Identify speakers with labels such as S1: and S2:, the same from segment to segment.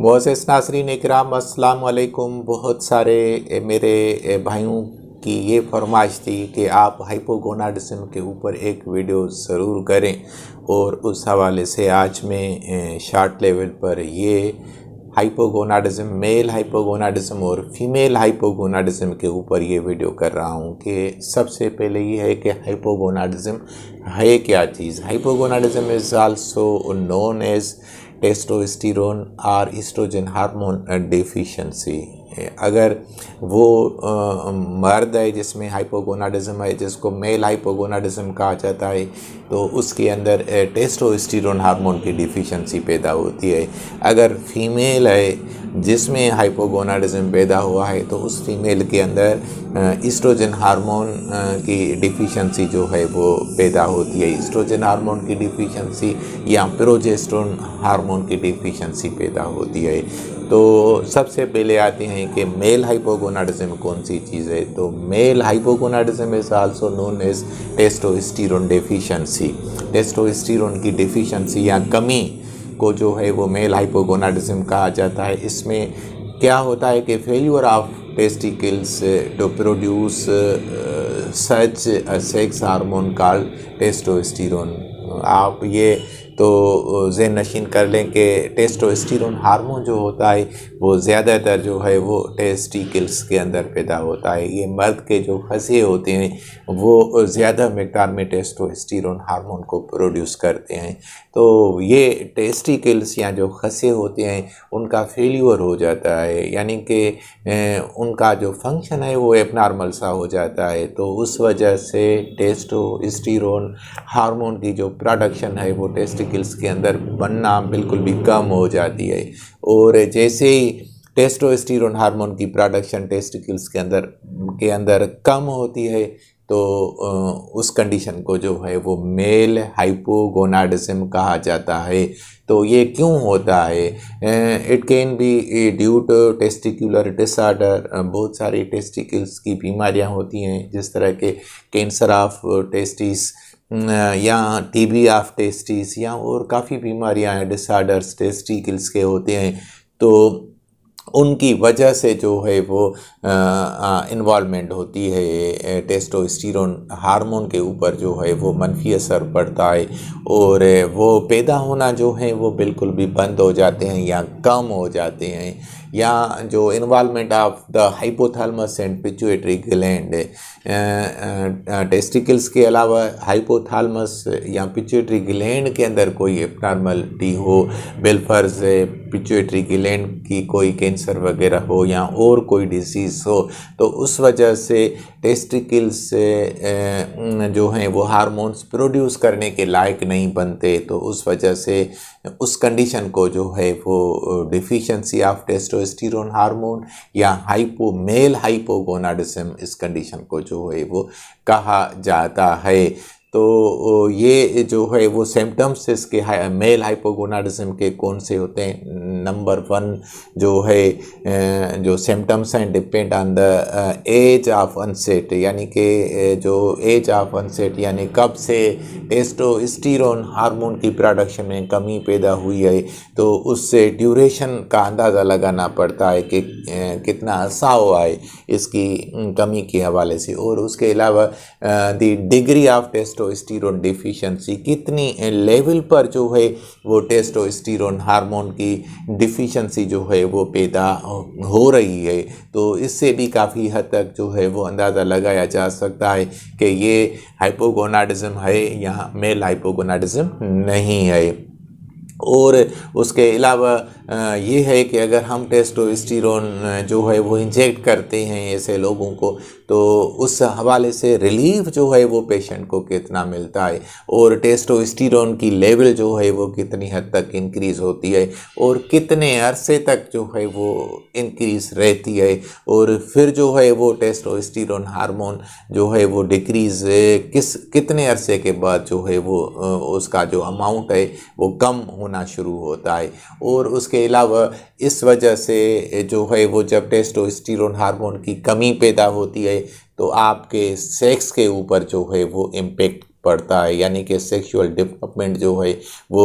S1: Moses Nasreen इकराम अस्सलाम वालेकुम बहुत सारे मेरे भाइयों की ये फरमाइश थी कि आप हाइपोगोनाडिसम के ऊपर एक वीडियो ज़रूर करें और उस हवाले से आज मैं शार्ट लेवल पर ये हाइपोगोनाडिज्म मेल हाइपोगोनाडिज्म और फीमेल हाइपोगोनाडिज्म के ऊपर ये वीडियो कर रहा हूँ कि सबसे पहले ये है कि हाइपोगोनाडिज्म है क्या चीज़ hypogonadism is also known as testosterone or estrogen hormone deficiency अगर वो मर्द है जिसमें हाइपोगोनाडिज्म है जिसको मेल हाइपोगोनाडिज्म कहा जाता है तो उसके अंदर टेस्टोस्टेरोन हार्मोन की डिफिशेंसी पैदा होती है अगर फीमेल है जिसमें हाइपोगोनाडिज्म पैदा हुआ है तो उस फीमेल के अंदर इस्ट्रोजन हार्मोन की डिफिशेंसी जो है वो पैदा होती है इस्ट्रोजन हार्मोन की डिफिशेंसी या प्रोजेस्ट्रोन हार्मोन की डिफिशेंसी पैदा होती है तो सबसे पहले आते हैं कि मेल हाइपोगोनाडिज्म कौन सी चीज़ है तो male hypogonadism is also known as testosterone deficiency testosterone की डेफिशिएंसी या कमी को जो है वो मेल हाइपोगोनाडिज्म कहा जाता है इसमें क्या होता है कि failure of testicles to produce such sex hormone called testosterone आप ये तो जेन नशीन कर लें कि टेस्टोस्टिरोन हार्मोन जो होता है वो ज़्यादातर जो है वो टेस्टिकल्स के अंदर पैदा होता है ये मर्द के जो खसे होते हैं वो ज़्यादा मकदार में टेस्टोस्टिरोन हार्मोन को प्रोड्यूस करते हैं तो ये टेस्टिकल्स या जो खसे होते हैं उनका फेल्यूर हो जाता है यानी कि उनका जो फंक्शन है वो एबनॉर्मल सा हो जाता है तो उस वजह से टेस्टोस्टिरोन हार्मोन की जो प्रोडक्शन है वो टेस्टिक फॉलिकल्स के अंदर बनना बिल्कुल भी कम हो जाती है और जैसे ही टेस्टोस्टेरोन हार्मोन की प्रोडक्शन टेस्टिकल्स के अंदर के अंदर कम होती है तो उस कंडीशन को जो है वो मेल हाइपोगोनाडिज्म कहा जाता है तो ये क्यों होता है it can be due to testicular disorder बहुत सारी टेस्टिकल्स की बीमारियां होती हैं जिस तरह के कैंसर ऑफ टेस्टिस या टीबी ऑफ टेस्टिस या और काफ़ी बीमारियां हैं डिसऑर्डर्स टेस्टिकल्स के होते हैं तो उनकी वजह से जो है वो इन्वॉलमेंट होती है टेस्टोस्टेरोन हार्मोन के ऊपर जो है वो मनफी असर पड़ता है और वो पैदा होना जो है वो बिल्कुल भी बंद हो जाते हैं या कम हो जाते हैं या जो involvement of the hypothalamus and pituitary gland testicles के अलावा हाइपोथालमस या पिचुएटरी ग्लैंड के अंदर कोई एबनॉर्मलिटी हो बेल्फर्स पिचुएटरी ग्लैंड की कोई कैंसर वगैरह हो या और कोई डिजीज हो तो उस वजह से टेस्टिकल्स uh, uh, जो हैं वो हारमोन्स प्रोड्यूस करने के लायक नहीं बनते तो उस वजह से उस कंडीशन को जो है वो deficiency of testo testosterone hormone या हाइपो मेल हाइपोगोनाडिज्म इस कंडीशन को जो है वो कहा जाता है तो ये जो है वो सिम्टम्स इसके हाई, मेल हाइपोगोनाडिज्म के कौन से होते हैं नंबर वन जो है जो सिम्टम्स हैं depend on the age of onset यानी कि जो एज ऑफ अनसेट यानी कब से टेस्टोस्टिरोन हार्मोन की प्रोडक्शन में कमी पैदा हुई है तो उससे ड्यूरेशन का अंदाज़ा लगाना पड़ता है कि कितना अर्सा हुआ है इसकी कमी के हवाले से और उसके अलावा the degree of test testosterone deficiency कितनी लेवल पर जो है वो टेस्टोस्टेरोन हार्मोन की डिफिशियंसी जो है वो पैदा हो रही है तो इससे भी काफ़ी हद तक जो है वो अंदाज़ा लगाया जा सकता है कि ये हाइपोगोनाडिज्म है या मेल हाइपोगोनाडिज्म नहीं है और उसके अलावा ये है कि अगर हम टेस्टोस्टेरोन जो है वो इंजेक्ट करते हैं ऐसे लोगों को तो उस हवाले से रिलीफ जो है वो पेशेंट को कितना मिलता है और टेस्टोस्टिरोन की लेवल जो है वो कितनी हद तक इंक्रीज़ होती है और कितने अरसे तक जो है वो इंक्रीज़ रहती है और फिर जो है वो टेस्टोस्टिरोन हार्मोन जो है वो डिक्रीज़ किस कितने अरसे के बाद जो है वो उसका जो अमाउंट है वो कम होना शुरू होता है और उसके अलावा इस वजह से जो है वो जब टेस्टोस्टेरोन हार्मोन की कमी पैदा होती है तो आपके सेक्स के ऊपर जो है वो इम्पेक्ट पड़ता है यानी कि सेक्सुअल डेवलपमेंट जो है वो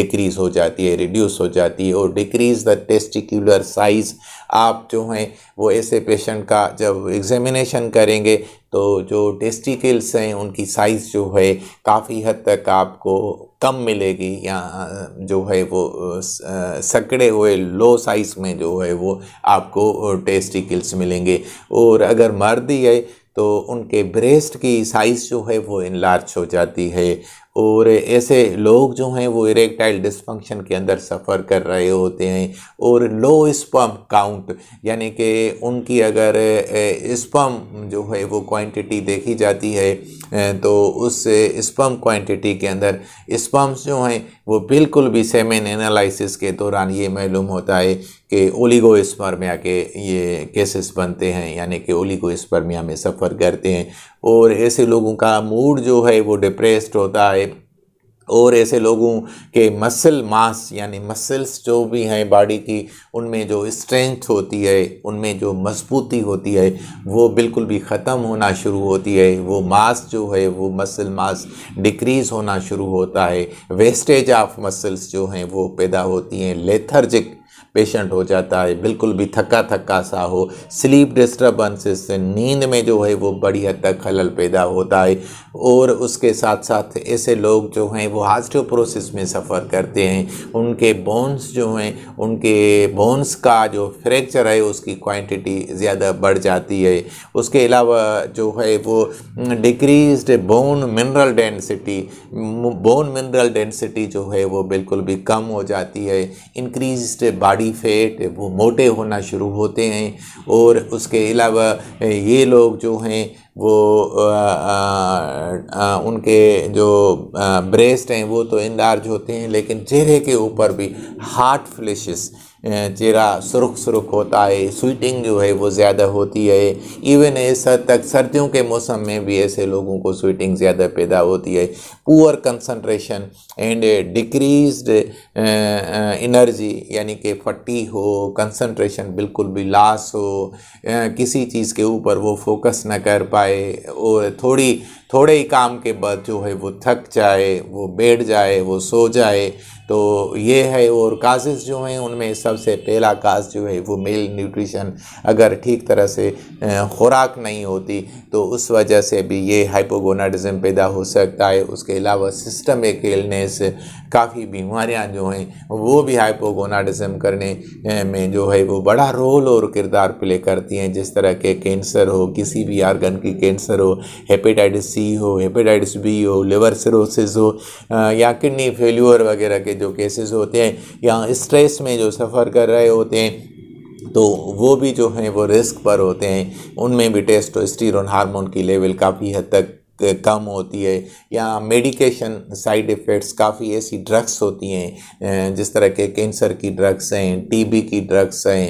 S1: डिक्रीज़ हो जाती है रिड्यूस हो जाती है और डिक्रीज़ द टेस्टिकुलर साइज़ आप जो हैं वो ऐसे पेशेंट का जब एग्जामिनेशन करेंगे तो जो टेस्टिकल्स हैं उनकी साइज़ जो है काफ़ी हद तक आपको कम मिलेगी या जो है वो सकड़े हुए लो साइज़ में जो है वो आपको टेस्टिकल्स मिलेंगे और अगर मर्द ही है तो उनके ब्रेस्ट की साइज़ जो है वो इनलार्ज हो जाती है और ऐसे लोग जो हैं वो इरेक्टाइल डिस्फंक्शन के अंदर सफ़र कर रहे होते हैं और लो स्पम काउंट यानी कि उनकी अगर स्पम जो है वो क्वांटिटी देखी जाती है तो उस स्पम क्वांटिटी के अंदर स्पम्स जो हैं वो बिल्कुल भी सेमेन एनालिसिस के दौरान ये मालूम होता है कि स्पर्मिया के ये केसेस बनते हैं यानी कि ओलीगो स्पर्मिया में सफ़र करते हैं और ऐसे लोगों का मूड जो है वो डिप्रेस्ड होता है और ऐसे लोगों के मसल मास यानी मसल्स जो भी हैं बॉडी की उनमें जो स्ट्रेंथ होती है उनमें जो मजबूती होती है वो बिल्कुल भी ख़त्म होना शुरू होती है वो मास जो है वो मसल मास डिक्रीज़ होना शुरू होता है वेस्टेज ऑफ मसल्स जो हैं वो पैदा होती हैं लेथर्जिक पेशेंट हो जाता है बिल्कुल भी थका थका सा हो स्लीप डिस्टर्बेंसेस से नींद में जो है वो बड़ी हद तक खलल पैदा होता है और उसके साथ साथ ऐसे लोग जो हैं वो हास्टोप्रोसिस में सफ़र करते हैं उनके बोन्स जो हैं उनके बोन्स का जो फ्रैक्चर है उसकी क्वांटिटी ज़्यादा बढ़ जाती है उसके अलावा जो है वो decrease bone mineral density bone mineral density जो है वो बिल्कुल भी कम हो जाती है इंक्रीज बॉडी भारी फेट वो मोटे होना शुरू होते हैं और उसके अलावा ये लोग जो हैं वो आ, आ, आ, उनके जो ब्रेस्ट हैं वो तो इंदार्ज होते हैं लेकिन चेहरे के ऊपर भी हार्ट फ्लिशेस चेहरा सुरख सुरख होता है स्वीटिंग जो है वो ज़्यादा होती है इवन इस हद तक सर्दियों के मौसम में भी ऐसे लोगों को स्वीटिंग ज़्यादा पैदा होती है poor concentration and decrease energy यानी कि फटी हो कंसनट्रेशन बिल्कुल भी लॉस हो किसी चीज़ के ऊपर वो फोकस ना कर पाए और थोड़ी थोड़े ही काम के बाद जो है वो थक जाए वो बैठ जाए वो सो जाए तो ये है और काजेस जो हैं उनमें सबसे पहला काज जो है वो मेल न्यूट्रिशन अगर ठीक तरह से ख़ुराक नहीं होती तो उस वजह से भी ये हाइपोगोनाडिज़म पैदा हो सकता है उसके अलावा सिस्टमिक इलनेस काफ़ी बीमारियां जो हैं वो भी हाइपोगोनाडिज़म करने में जो है वो बड़ा रोल और किरदार प्ले करती हैं जिस तरह के कैंसर हो किसी भी आर्गन की कैंसर हो हेपेटाइटिस सी हो हेपेटाइटिस बी हो लिवर सिरोसिस हो या किडनी फेल्यूर वगैरह के जो केसेस होते हैं या स्ट्रेस में जो सफ़र कर रहे होते हैं तो वो भी जो हैं वो रिस्क पर होते हैं उनमें भी टेस्टोस्टेरोन हार्मोन की लेवल काफ़ी हद तक कम होती है या मेडिकेशन साइड इफ़ेक्ट्स काफ़ी ऐसी ड्रग्स होती हैं जिस तरह के कैंसर की ड्रग्स हैं टीबी की ड्रग्स हैं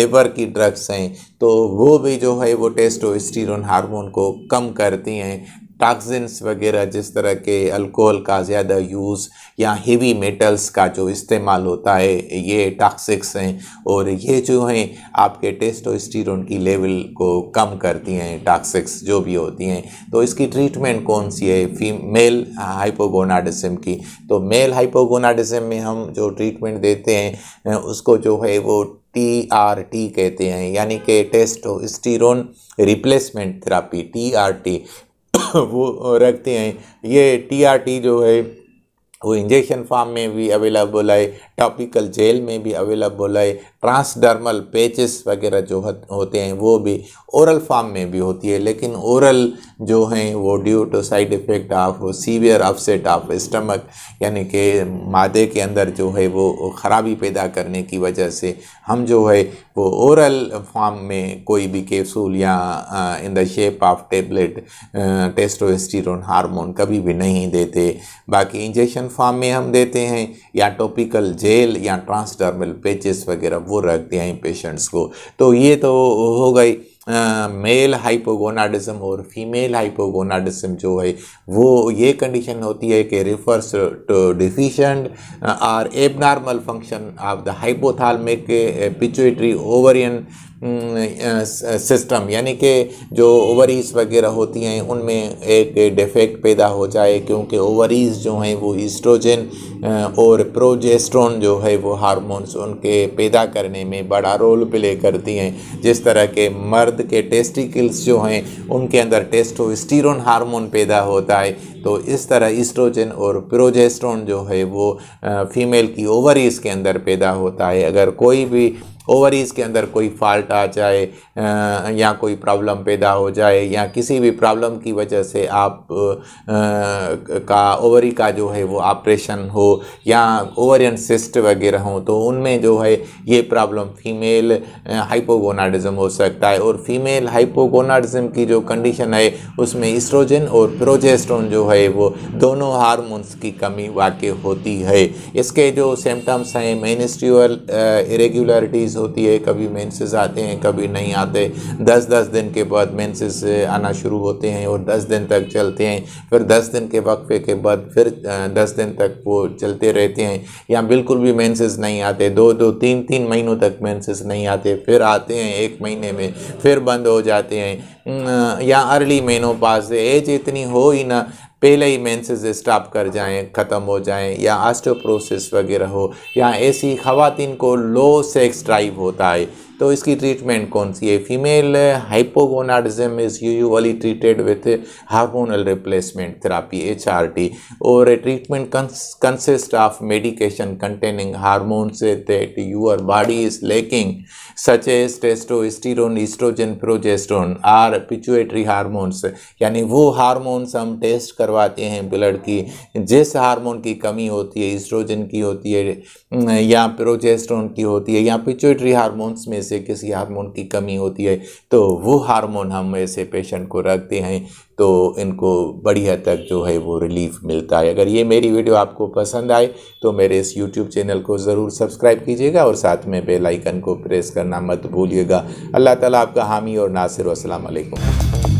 S1: लिवर की ड्रग्स हैं तो वो भी जो है वो टेस्टोस्टेरोन हार्मोन को कम करती हैं टॉक्सिन्स वगैरह जिस तरह के अल्कोहल का ज़्यादा यूज़ या हीवी मेटल्स का जो इस्तेमाल होता है ये टॉक्सिक्स हैं और ये जो हैं आपके टेस्टोस्टेरोन की लेवल को कम करती हैं टॉक्सिक्स जो भी होती हैं तो इसकी ट्रीटमेंट कौन सी है फीमेल हाइपोगोनाडिज्म की तो मेल हाइपोगोनाडिज्म में हम जो ट्रीटमेंट देते हैं उसको जो है वो टी आर टी कहते हैं यानी कि testosterone replacement therapy T R T वो रखते हैं ये टीआरटी जो है वो इंजेक्शन फार्म में भी अवेलेबल है टॉपिकल जेल में भी अवेलेबल है ट्रांसडर्मल पेचेस वगैरह जो होते हैं वो भी ओरल फॉर्म में भी होती है लेकिन ओरल जो हैं वो due to side effect of severe upset of stomach यानी कि मादे के अंदर जो है वो ख़राबी पैदा करने की वजह से हम जो है वो ओरल फॉर्म में कोई भी कैप्सूल या in the shape of tablet testosterone hormone कभी भी नहीं देते बाकी इंजेक्शन फॉर्म में हम देते हैं या टॉपिकल जेल या ट्रांसडर्मल पेचेस वगैरह वो दिया हैं पेशेंट्स को तो ये तो हो गई मेल हाइपोगोनाडिज्म और फीमेल हाइपोगोनाडिज्म जो है वो ये कंडीशन होती है कि refers to deficient or abnormal function of the hypothalamic pituitary ovarian system यानी कि जो ओवरीज वगैरह होती हैं उनमें एक डिफेक्ट पैदा हो जाए क्योंकि ओवरीज जो हैं वो ईस्ट्रोजन और प्रोजेस्ट्रॉन जो है वो हार्मोन्स उनके पैदा करने में बड़ा रोल प्ले करती हैं जिस तरह के मर्द के टेस्टिकल्स जो हैं उनके अंदर टेस्टोस्टीरोन हार्मोन पैदा होता है तो इस तरह ईस्ट्रोजन और प्रोजेस्ट्रॉन जो है वो फीमेल की ओवरीज के अंदर पैदा होता है अगर कोई भी ओवरीज के अंदर कोई फॉल्ट आ जाए या कोई प्रॉब्लम पैदा हो जाए या किसी भी प्रॉब्लम की वजह से आप का ओवरी का जो है वो ऑपरेशन हो या ओवरियन सिस्ट वगैरह हो तो उनमें जो है ये प्रॉब्लम फीमेल हाइपोगोनाडिज्म हो सकता है और फीमेल हाइपोगोनाडिज्म की जो कंडीशन है उसमें इस्ट्रोजन और प्रोजेस्ट्रोन जो है वो दोनों हारमोन्स की कमी वाक़ होती है इसके जो सिम्टम्स हैं मेनिस्ट्रियल इरेगुलरिटीज़ चीज़ होती है कभी मेंसेस आते हैं कभी नहीं आते दस दस दिन के बाद मेंसेस आना शुरू होते हैं और दस दिन तक चलते हैं फिर दस दिन के वक्फे के बाद फिर दस दिन तक वो चलते रहते हैं या बिल्कुल भी मेंसेस नहीं आते दो दो तीन तीन महीनों तक मेंसेस नहीं आते फिर आते हैं एक महीने में फिर बंद हो जाते हैं या अर्ली महीनों पास एज इतनी हो ही ना पहले ही मेंसेस स्टॉप कर जाएं ख़त्म हो जाएं या आस्टोप्रोसेस वगैरह हो या ऐसी खातन को लो सेक्स ड्राइव होता है तो इसकी ट्रीटमेंट कौन सी है female hypogonadism is usually treated with hormonal replacement therapy H और treatment consist of medication containing hormones that your body is lacking such as testosterone estrogen progesterone or pituitary hormones यानी वो हारमोन्स हम test करवाते हैं blood की जिस hormone की कमी होती है ईस्ट्रोजन की होती है या प्रोजेस्ट्रोन की होती है या पिचुएटरी हारमोन्स में से से किसी हार्मोन की कमी होती है तो वो हार्मोन हम ऐसे पेशेंट को रखते हैं तो इनको बढ़िया तक जो है वो रिलीफ मिलता है अगर ये मेरी वीडियो आपको पसंद आए तो मेरे इस यूट्यूब चैनल को ज़रूर सब्सक्राइब कीजिएगा और साथ में बेल आइकन को प्रेस करना मत भूलिएगा अल्लाह ताला आपका हामी और नासिर वसलम